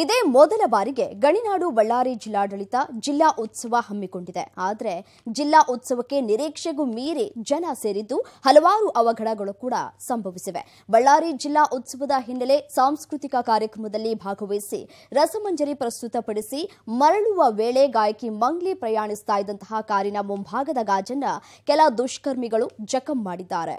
ಇದೇ ಮೊದಲ ಬಾರಿಗೆ ಗಣಿನಾಡು ಬಳ್ಳಾರಿ ಜಿಲ್ಲಾಡಳಿತ ಜಿಲ್ಲಾ ಉತ್ಸವ ಹಮ್ಮಿಕೊಂಡಿದೆ ಆದರೆ ಜಿಲ್ಲಾ ಉತ್ಸವಕ್ಕೆ ನಿರೀಕ್ಷೆಗೂ ಮೀರಿ ಜನ ಸೇರಿದ್ದು ಹಲವಾರು ಅವಘಡಗಳು ಕೂಡ ಸಂಭವಿಸಿವೆ ಬಳ್ಳಾರಿ ಜಿಲ್ಲಾ ಉತ್ಸವದ ಹಿನ್ನೆಲೆ ಸಾಂಸ್ಕೃತಿಕ ಕಾರ್ಯಕ್ರಮದಲ್ಲಿ ಭಾಗವಹಿಸಿ ರಸಮಂಜರಿ ಪ್ರಸ್ತುತಪಡಿಸಿ ಮರಳುವ ವೇಳೆ ಗಾಯಕಿ ಮಂಗ್ಲಿ ಪ್ರಯಾಣಿಸ್ತಾ ಇದ್ದಂತಹ ಕಾರಿನ ಮುಂಭಾಗದ ಗಾಜನ್ನ ಕೆಲ ದುಷ್ಕರ್ಮಿಗಳು ಜಖಂ ಮಾಡಿದ್ದಾರೆ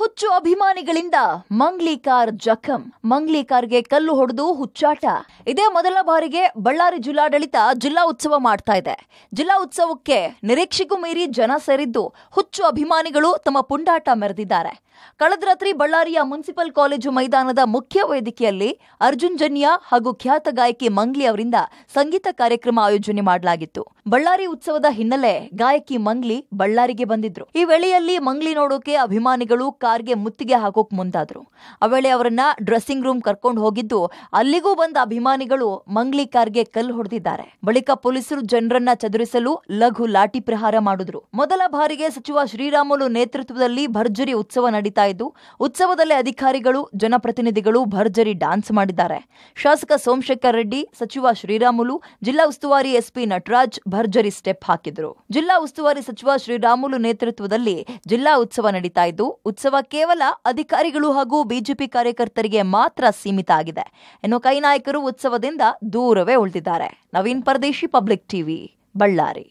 ಹುಚ್ಚು ಅಭಿಮಾನಿಗಳಿಂದ ಮಂಗ್ಲಿ ಕಾರ್ ಜಖಂ ಮಂಗ್ಲಿ ಕಾರ್ಗೆ ಕಲ್ಲು ಹೊಡೆದು ಹುಚ್ಚಾಟ ಇದೇ ಮೊದಲ ಬಾರಿಗೆ ಬಳ್ಳಾರಿ ಜಿಲ್ಲಾಡಳಿತ ಜಿಲ್ಲಾ ಉತ್ಸವ ಮಾಡ್ತಾ ಇದೆ ಜಿಲ್ಲಾ ಉತ್ಸವಕ್ಕೆ ನಿರೀಕ್ಷೆಗೂ ಮೀರಿ ಜನ ಸೇರಿದ್ದು ಹುಚ್ಚು ಅಭಿಮಾನಿಗಳು ತಮ್ಮ ಪುಂಡಾಟ ಮೆರೆದಿದ್ದಾರೆ ಕಳೆದ ರಾತ್ರಿ ಬಳ್ಳಾರಿಯ ಮುನ್ಸಿಪಲ್ ಕಾಲೇಜು ಮೈದಾನದ ಮುಖ್ಯ ವೇದಿಕೆಯಲ್ಲಿ ಅರ್ಜುನ್ ಜನ್ಯ ಹಾಗೂ ಖ್ಯಾತ ಗಾಯಕಿ ಮಂಗ್ಲಿ ಅವರಿಂದ ಸಂಗೀತ ಕಾರ್ಯಕ್ರಮ ಆಯೋಜನೆ ಮಾಡಲಾಗಿತ್ತು ಬಳ್ಳಾರಿ ಉತ್ಸವದ ಹಿನ್ನೆಲೆ ಗಾಯಕಿ ಮಂಗ್ಲಿ ಬಳ್ಳಾರಿಗೆ ಬಂದಿದ್ರು ಈ ವೇಳೆಯಲ್ಲಿ ಮಂಗ್ಲಿ ನೋಡೋಕೆ ಅಭಿಮಾನಿಗಳು ಕಾರ್ಗೆ ಮುತ್ತಿಗೆ ಹಾಕೋಕ್ ಮುಂದಾದರು ಅವಳೆ ಅವರನ್ನ ಡ್ರೆಸ್ಸಿಂಗ್ ರೂಮ್ ಕರ್ಕೊಂಡು ಹೋಗಿದ್ದು ಅಲ್ಲಿಗೂ ಬಂದ ಅಭಿಮಾನಿಗಳು ಮಂಗ್ಲಿ ಕಾರ್ಗೆ ಕಲ್ಲು ಹೊಡೆದಿದ್ದಾರೆ ಬಳಿಕ ಪೊಲೀಸರು ಜನರನ್ನ ಚದುರಿಸಲು ಲಘು ಲಾಠಿ ಪ್ರಹಾರ ಮಾಡಿದ್ರು ಮೊದಲ ಬಾರಿಗೆ ಸಚಿವ ಶ್ರೀರಾಮುಲು ನೇತೃತ್ವದಲ್ಲಿ ಭರ್ಜರಿ ಉತ್ಸವ ನಡೀತಾ ಇದ್ದು ಉತ್ಸವದಲ್ಲಿ ಅಧಿಕಾರಿಗಳು ಜನಪ್ರತಿನಿಧಿಗಳು ಭರ್ಜರಿ ಡಾನ್ಸ್ ಮಾಡಿದ್ದಾರೆ ಶಾಸಕ ಸೋಮಶೇಖರ್ ರೆಡ್ಡಿ ಸಚಿವ ಶ್ರೀರಾಮುಲು ಜಿಲ್ಲಾ ಉಸ್ತುವಾರಿ ಎಸ್ಪಿ ನಟರಾಜ್ ಭರ್ಜರಿ ಸ್ಟೆಪ್ ಹಾಕಿದ್ರು ಜಿಲ್ಲಾ ಉಸ್ತುವಾರಿ ಸಚಿವ ಶ್ರೀರಾಮುಲು ನೇತೃತ್ವದಲ್ಲಿ ಜಿಲ್ಲಾ ಉತ್ಸವ ನಡೀತಾ ಇದ್ದು ಉತ್ಸವ ಕೇವಲ ಅಧಿಕಾರಿಗಳು ಹಾಗೂ ಬಿಜೆಪಿ ಕಾರ್ಯಕರ್ತರಿಗೆ ಮಾತ್ರ ಸೀಮಿತ ಆಗಿದೆ ಇನ್ನು ಕೈ ನಾಯಕರು ಉತ್ಸವದಿಂದ ದೂರವೇ ಉಳಿದಿದ್ದಾರೆ ನವೀನ್ ಪರದೇಶಿ ಪಬ್ಲಿಕ್ ಟಿವಿ ಬಳ್ಳಾರಿ